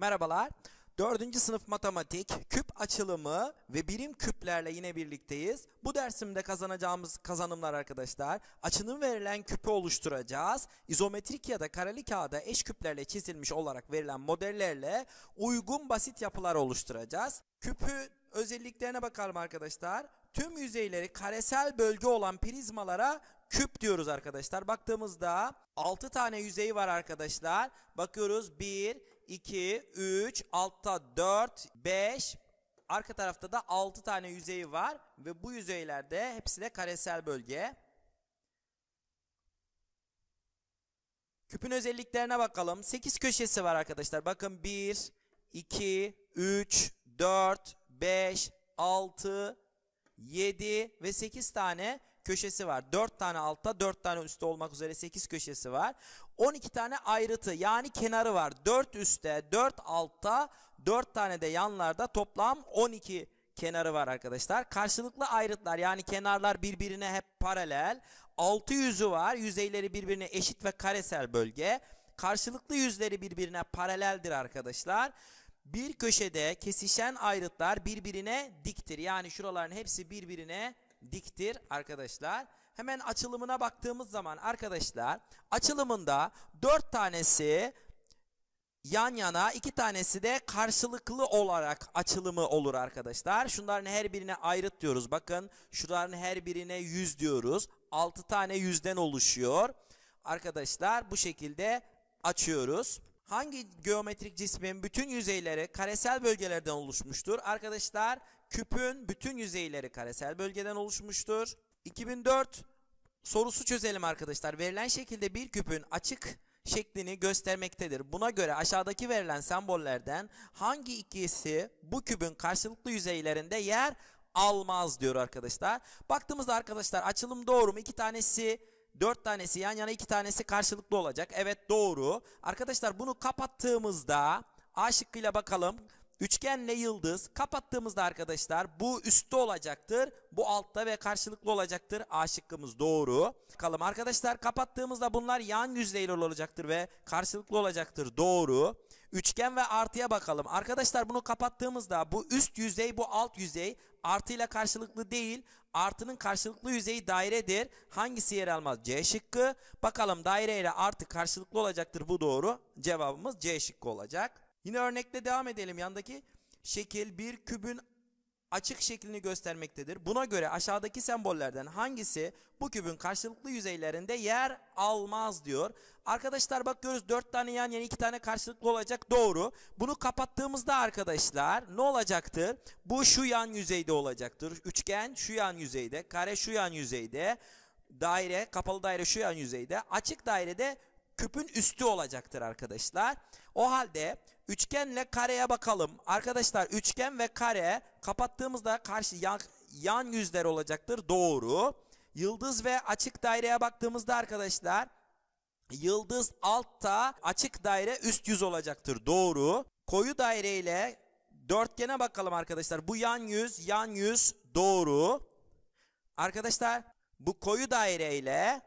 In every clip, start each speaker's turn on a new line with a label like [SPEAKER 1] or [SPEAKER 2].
[SPEAKER 1] Merhabalar. Dördüncü sınıf matematik, küp açılımı ve birim küplerle yine birlikteyiz. Bu dersimde kazanacağımız kazanımlar arkadaşlar, açının verilen küpü oluşturacağız. İzometrik ya da kareli kağıda eş küplerle çizilmiş olarak verilen modellerle uygun basit yapılar oluşturacağız. Küpü özelliklerine bakalım arkadaşlar. Tüm yüzeyleri karesel bölge olan prizmalara küp diyoruz arkadaşlar. Baktığımızda 6 tane yüzeyi var arkadaşlar. Bakıyoruz 1, 2, 3, altta 4, 5, arka tarafta da 6 tane yüzeyi var. Ve bu yüzeylerde hepsi de karesel bölge. Küpün özelliklerine bakalım. 8 köşesi var arkadaşlar. Bakın 1, 2, 3, 4, 5, 6, 7 ve 8 tane köşesi var. 4 tane altta 4 tane üstte olmak üzere 8 köşesi var. 12 tane ayrıtı yani kenarı var. 4 üstte 4 altta 4 tane de yanlarda toplam 12 kenarı var arkadaşlar. Karşılıklı ayrıtlar yani kenarlar birbirine hep paralel. 6 yüzü var. Yüzeyleri birbirine eşit ve karesel bölge. Karşılıklı yüzleri birbirine paraleldir arkadaşlar. Bir köşede kesişen ayrıtlar birbirine diktir. Yani şuraların hepsi birbirine diktir arkadaşlar. Hemen açılımına baktığımız zaman arkadaşlar açılımında dört tanesi yan yana iki tanesi de karşılıklı olarak açılımı olur arkadaşlar. Şunların her birine ayrıt diyoruz. Bakın şunların her birine yüz diyoruz. Altı tane yüzden oluşuyor. Arkadaşlar bu şekilde açıyoruz hangi geometrik cismin bütün yüzeyleri karesel bölgelerden oluşmuştur? Arkadaşlar küpün bütün yüzeyleri karesel bölgeden oluşmuştur. 2004 sorusu çözelim arkadaşlar. Verilen şekilde bir küpün açık şeklini göstermektedir. Buna göre aşağıdaki verilen sembollerden hangi ikisi bu küpün karşılıklı yüzeylerinde yer almaz diyor arkadaşlar. Baktığımızda arkadaşlar açılım doğru mu? İki tanesi 4 tanesi yan yana 2 tanesi karşılıklı olacak. Evet doğru. Arkadaşlar bunu kapattığımızda A şıkkıyla bakalım. Üçgenle yıldız kapattığımızda arkadaşlar bu üstte olacaktır. Bu altta ve karşılıklı olacaktır. A şıkkımız doğru. Bakalım arkadaşlar kapattığımızda bunlar yan yüzdeyle olacaktır ve karşılıklı olacaktır. Doğru. Üçgen ve artıya bakalım. Arkadaşlar bunu kapattığımızda bu üst yüzey bu alt yüzey artıyla karşılıklı değil. Artının karşılıklı yüzeyi dairedir. Hangisi yer almaz? C şıkkı. Bakalım daire ile artı karşılıklı olacaktır. Bu doğru. Cevabımız C şıkkı olacak. Yine örnekle devam edelim yandaki. Şekil bir kübün açık şeklini göstermektedir. Buna göre aşağıdaki sembollerden hangisi bu kübün karşılıklı yüzeylerinde yer almaz diyor. Arkadaşlar bakıyoruz 4 tane yan yana 2 tane karşılıklı olacak doğru. Bunu kapattığımızda arkadaşlar ne olacaktır? Bu şu yan yüzeyde olacaktır. Üçgen şu yan yüzeyde, kare şu yan yüzeyde, daire, kapalı daire şu yan yüzeyde, açık dairede küpün üstü olacaktır arkadaşlar. O halde Üçgenle kareye bakalım. Arkadaşlar üçgen ve kare kapattığımızda karşı yan, yan yüzler olacaktır. Doğru. Yıldız ve açık daireye baktığımızda arkadaşlar yıldız altta açık daire üst yüz olacaktır. Doğru. Koyu daire ile dörtgene bakalım arkadaşlar. Bu yan yüz yan yüz doğru. Arkadaşlar bu koyu daire ile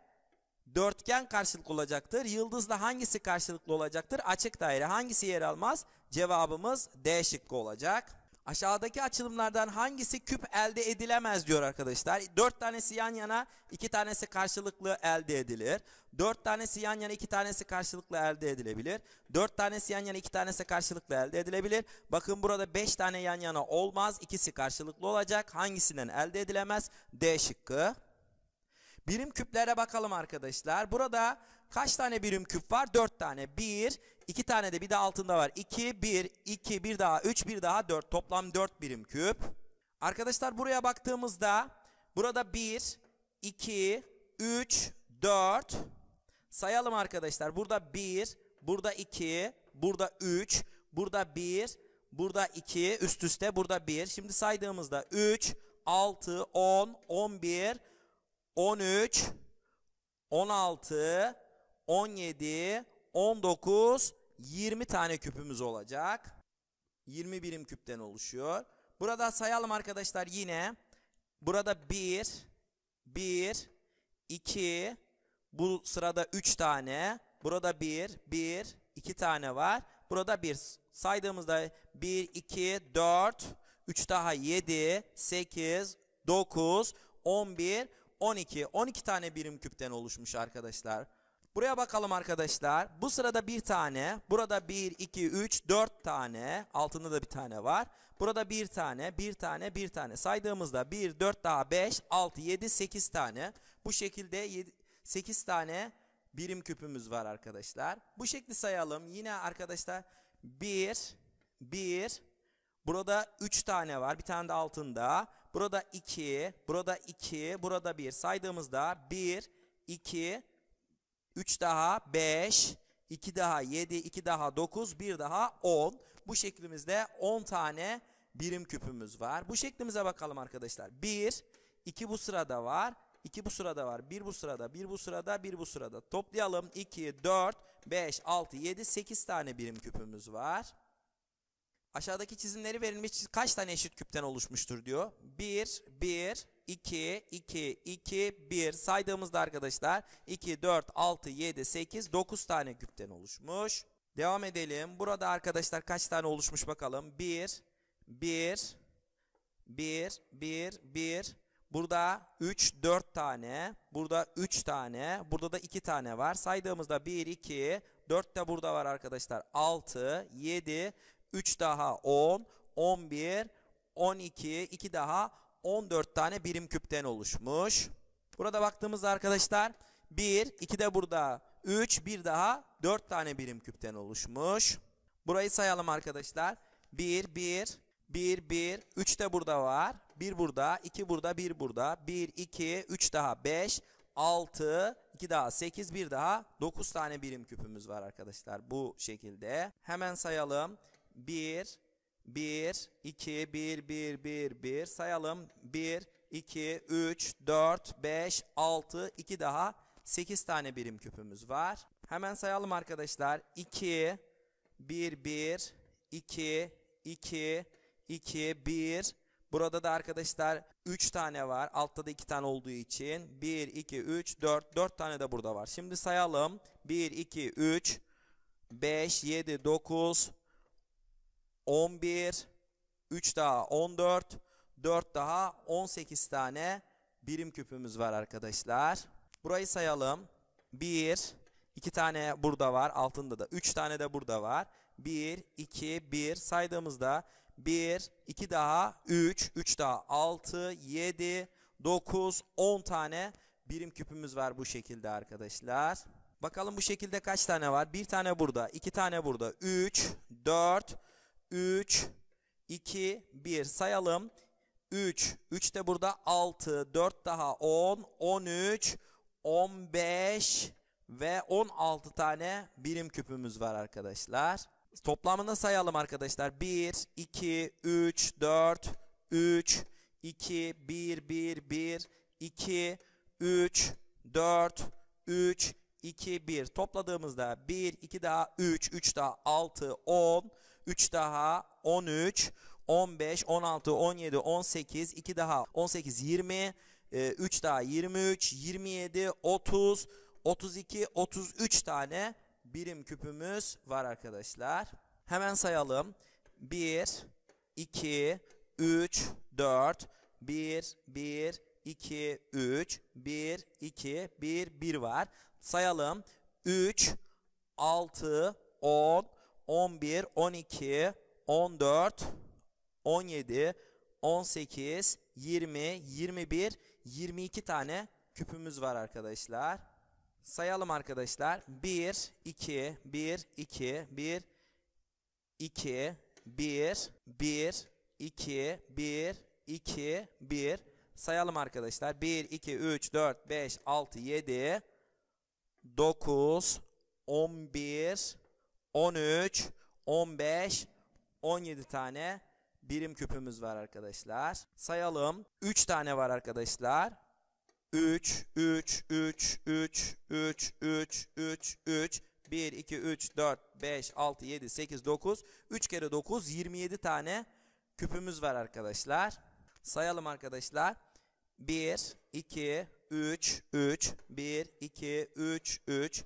[SPEAKER 1] dörtgen karşılıklı olacaktır. Yıldızla hangisi karşılıklı olacaktır? Açık daire. Hangisi yer almaz? Cevabımız D şıkkı olacak. Aşağıdaki açılımlardan hangisi küp elde edilemez diyor arkadaşlar. Dört tanesi yan yana, iki tanesi karşılıklı elde edilir. Dört tanesi yan yana, iki tanesi karşılıklı elde edilebilir. Dört tanesi yan yana, iki tanesi karşılıklı elde edilebilir. Bakın burada beş tane yan yana olmaz. ikisi karşılıklı olacak. Hangisinden elde edilemez? D şıkkı. Birim küplere bakalım arkadaşlar. Burada kaç tane birim küp var? 4 tane. 1, 2 tane de bir de altında var. 2, 1, 2, bir daha 3, bir daha 4. Toplam 4 birim küp. Arkadaşlar buraya baktığımızda burada 1, 2, 3, 4. Sayalım arkadaşlar. Burada 1, burada 2, burada 3, burada 1, burada 2, üst üste burada 1. Şimdi saydığımızda 3, 6, 10, 11, 12. 13, 16, 17, 19, 20 tane küpümüz olacak. 20 birim küpten oluşuyor. Burada sayalım arkadaşlar yine. Burada 1, 1, 2, bu sırada 3 tane. Burada 1, 1, 2 tane var. Burada 1. Saydığımızda 1, 2, 4, 3 daha 7, 8, 9, 11, 12. 12, 12 tane birim küpten oluşmuş arkadaşlar. Buraya bakalım arkadaşlar. Bu sırada bir tane, burada 1, 2, 3, 4 tane, altında da bir tane var. Burada bir tane, bir tane, bir tane. Saydığımızda 1, 4 daha 5, 6, 7, 8 tane. Bu şekilde 7, 8 tane birim küpümüz var arkadaşlar. Bu şekli sayalım. Yine arkadaşlar 1, 1, burada 3 tane var. Bir tane de altında. Burada 2, burada 2, burada 1. Saydığımızda 1, 2, 3 daha 5, 2 daha 7, 2 daha 9, 1 daha 10. Bu şeklimizde 10 tane birim küpümüz var. Bu şeklimize bakalım arkadaşlar. 1, 2 bu sırada var. 2 bu sırada var. 1 bu sırada, 1 bu sırada, 1 bu sırada. Toplayalım. 2, 4, 5, 6, 7, 8 tane birim küpümüz var. Aşağıdaki çizimleri verilmiş kaç tane eşit küpten oluşmuştur diyor. 1, 1, 2, 2, 2, 1 saydığımızda arkadaşlar 2, 4, 6, 7, 8, 9 tane küpten oluşmuş. Devam edelim. Burada arkadaşlar kaç tane oluşmuş bakalım. 1, 1, 1, 1, 1. Burada 3, 4 tane. Burada 3 tane. Burada da 2 tane var. Saydığımızda 1, 2, 4 de burada var arkadaşlar. 6, 7, 3 daha 10, 11, 12, 2 daha 14 tane birim küpten oluşmuş. Burada baktığımızda arkadaşlar 1, 2 de burada 3, 1 daha 4 tane birim küpten oluşmuş. Burayı sayalım arkadaşlar. 1, 1, 1, 1, 3 de burada var. 1 burada, 2 burada, 1 burada. 1, 2, 3 daha 5, 6, 2 daha 8, 1 daha 9 tane birim küpümüz var arkadaşlar. Bu şekilde. Hemen sayalım. 1, 1, 1, 2, 1, 1, 1, 1 sayalım. 1, 2, 3, 4, 5, 6, 2 daha 8 tane birim küpümüz var. Hemen sayalım arkadaşlar. 2, 1, 1, 2, 2, 2, 1. Burada da arkadaşlar 3 tane var. Altta da 2 tane olduğu için. 1, 2, 3, 4. 4 tane de burada var. Şimdi sayalım. 1, 2, 3, 5, 7, 9, 11, 3 daha 14, 4 daha 18 tane birim küpümüz var arkadaşlar. Burayı sayalım. 1, 2 tane burada var. Altında da 3 tane de burada var. 1, 2, 1 saydığımızda 1, 2 daha 3, 3 daha 6, 7, 9, 10 tane birim küpümüz var bu şekilde arkadaşlar. Bakalım bu şekilde kaç tane var? 1 tane burada, 2 tane burada, 3, 4, 5. 3, 2, 1 sayalım. 3, 3 de burada 6, 4 daha 10, 13, 15 ve 16 tane birim küpümüz var arkadaşlar. Toplamını sayalım arkadaşlar. 1, 2, 3, 4, 3, 2, 1, 1, 1, 2, 3, 4, 3, 2, 1. Topladığımızda 1, 2 daha 3, 3 daha 6, 10, 3 daha 13, 15, 16, 17, 18, 2 daha 18, 20, 3 daha 23, 27, 30, 32, 33 tane birim küpümüz var arkadaşlar. Hemen sayalım. 1, 2, 3, 4, 1, 1, 2, 3, 1, 2, 1, 1 var. Sayalım. 3, 6, 10, 11, 12, 14, 17, 18, 20, 21, 22 tane küpümüz var arkadaşlar. Sayalım arkadaşlar. 1, 2, 1, 2, 1, 2, 1, 1, 2, 1, 2, 1. Sayalım arkadaşlar. 1, 2, 3, 4, 5, 6, 7, 9, 11, 13, 15, 17 tane birim küpümüz var arkadaşlar. Sayalım. 3 tane var arkadaşlar. 3, 3, 3, 3, 3, 3, 3, 3, 1, 2, 3, 4, 5, 6, 7, 8, 9. 3 kere 9, 27 tane küpümüz var arkadaşlar. Sayalım arkadaşlar. 1, 2, 3, 3, 1, 2, 3, 3,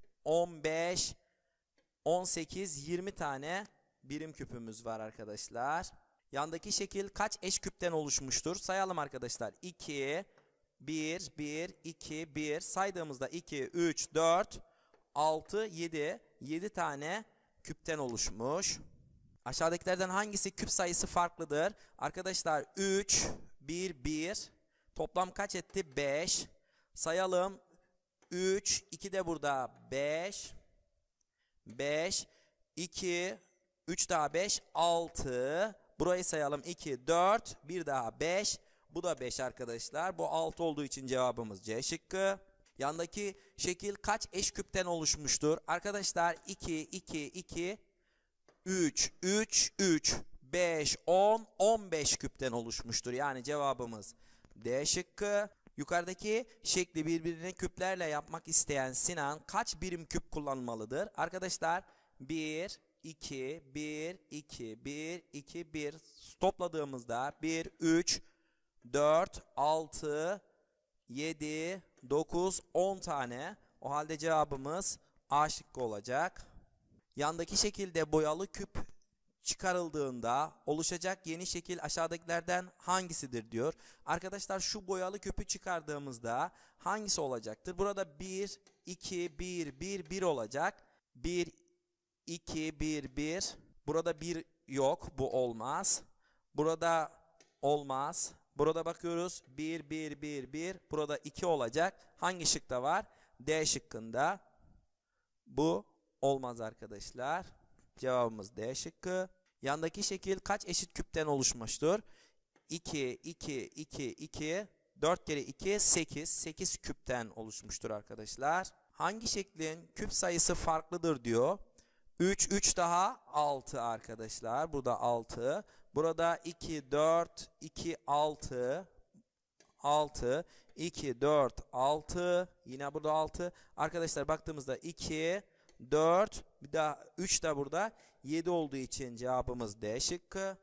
[SPEAKER 1] 15, 18, 20 tane birim küpümüz var arkadaşlar. Yandaki şekil kaç eş küpten oluşmuştur? Sayalım arkadaşlar. 2, 1, 1, 2, 1. Saydığımızda 2, 3, 4, 6, 7. 7 tane küpten oluşmuş. Aşağıdakilerden hangisi küp sayısı farklıdır? Arkadaşlar 3, 1, 1. Toplam kaç etti? 5. Sayalım. 3, 2 de burada 5, 5, 2, 3 daha 5, 6. Burayı sayalım 2, 4, 1 daha 5. Bu da 5 arkadaşlar. Bu 6 olduğu için cevabımız C şıkkı. Yandaki şekil kaç eş küpten oluşmuştur? Arkadaşlar 2, 2, 2, 3, 3, 3, 5, 10, 15 küpten oluşmuştur. Yani cevabımız D şıkkı. Yukarıdaki şekli birbirine küplerle yapmak isteyen Sinan kaç birim küp kullanmalıdır? Arkadaşlar 1, 2, 1, 2, 1, 2, 1 topladığımızda 1, 3, 4, 6, 7, 9, 10 tane. O halde cevabımız A şıkkı olacak. Yandaki şekilde boyalı küp çıkarıldığında oluşacak yeni şekil aşağıdakilerden hangisidir diyor. Arkadaşlar şu boyalı köpü çıkardığımızda hangisi olacaktır? Burada 1, 2, 1, 1, 1 olacak. 1, 2, 1, 1. Burada 1 yok. Bu olmaz. Burada olmaz. Burada bakıyoruz. 1, 1, 1, 1. Burada 2 olacak. Hangi şıkta var? D şıkkında. Bu olmaz arkadaşlar. Cevabımız D şıkkı. Yandaki şekil kaç eşit küpten oluşmuştur? 2, 2, 2, 2, 4 kere 2, 8. 8 küpten oluşmuştur arkadaşlar. Hangi şeklin küp sayısı farklıdır diyor. 3, 3 daha 6 arkadaşlar. Burada 6. Burada 2, 4, 2, 6. 6, 2, 4, 6. Yine burada 6. Arkadaşlar baktığımızda 2, 4 bir daha 3 de burada 7 olduğu için cevabımız D şıkkı.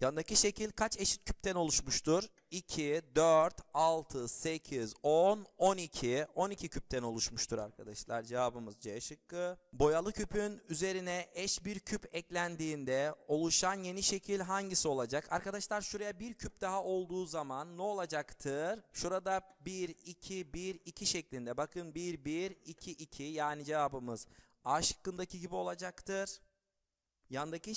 [SPEAKER 1] Yanındaki şekil kaç eşit küpten oluşmuştur? 2, 4, 6, 8, 10, 12. 12 küpten oluşmuştur arkadaşlar. Cevabımız C şıkkı. Boyalı küpün üzerine eş bir küp eklendiğinde oluşan yeni şekil hangisi olacak? Arkadaşlar şuraya bir küp daha olduğu zaman ne olacaktır? Şurada 1, 2, 1, 2 şeklinde. Bakın 1, 1, 2, 2 yani cevabımız A şıkkındaki gibi olacaktır. Yandaki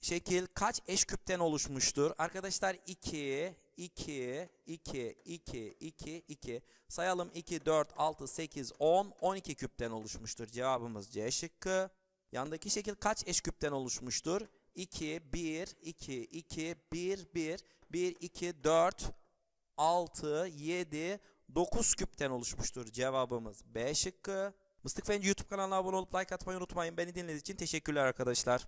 [SPEAKER 1] şekil kaç eş küpten oluşmuştur? Arkadaşlar 2, 2, 2, 2, 2, 2. Sayalım 2, 4, 6, 8, 10, 12 küpten oluşmuştur. Cevabımız C şıkkı. Yandaki şekil kaç eş küpten oluşmuştur? 2, 1, 2, 2, 1, 1, 1, 2, 4, 6, 7, 9 küpten oluşmuştur. Cevabımız B şıkkı. Mıstık Fen YouTube kanalına abone olup like atmayı unutmayın. Beni dinlediğiniz için teşekkürler arkadaşlar.